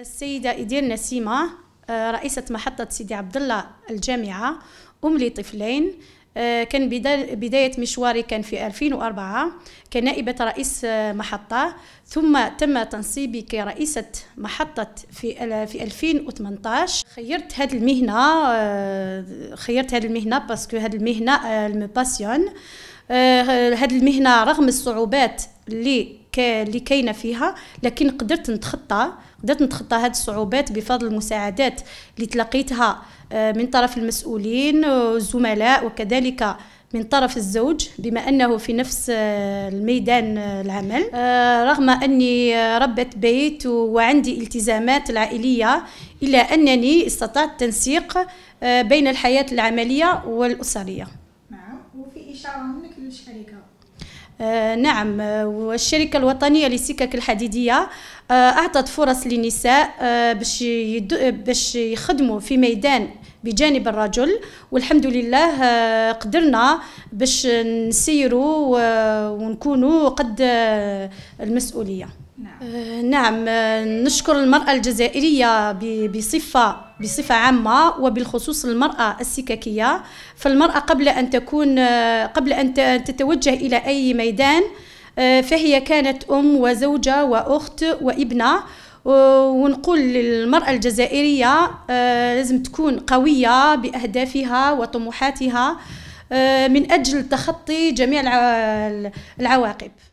السيدة إدير نسيمة آه، رئيسة محطة سيدي عبد الله الجامعة أم لطفلين آه، كان بداية مشواري كان في 2004 كنائبة رئيس آه، محطة ثم تم تنصيبي كرئيسة محطة في 2018 خيرت هذه المهنة خيرت هذه المهنة باسكو هذه المهنة الميباسيون هذه المهنة رغم الصعوبات اللي اللي كاينه فيها لكن قدرت نتخطى قدرت نتخطى هذه الصعوبات بفضل المساعدات اللي تلقيتها آه، من طرف المسؤولين الزملاء وكذلك من طرف الزوج بما انه في نفس آه، الميدان آه، العمل رغم اني ربة بيت وعندي التزامات العائليه الا انني استطعت تنسيق بين الحياه العمليه والاسريه نعم وفي اشاره منك للشركه آه، نعم آه، والشركة الوطنية للسكك الحديدية آه، أعطت فرص للنساء باش باش يخدموا في ميدان بجانب الرجل والحمد لله آه، قدرنا باش نسيروا ونكونوا قد آه، المسؤوليه نعم, آه، نعم، نشكر المرأة الجزائرية بصفة بصفة عامة وبالخصوص المرأة السككية فالمرأة قبل أن تكون قبل أن تتوجه إلى أي ميدان فهي كانت أم وزوجة وأخت وابنة ونقول للمرأة الجزائرية آه، لازم تكون قوية بأهدافها وطموحاتها آه، من أجل تخطي جميع العواقب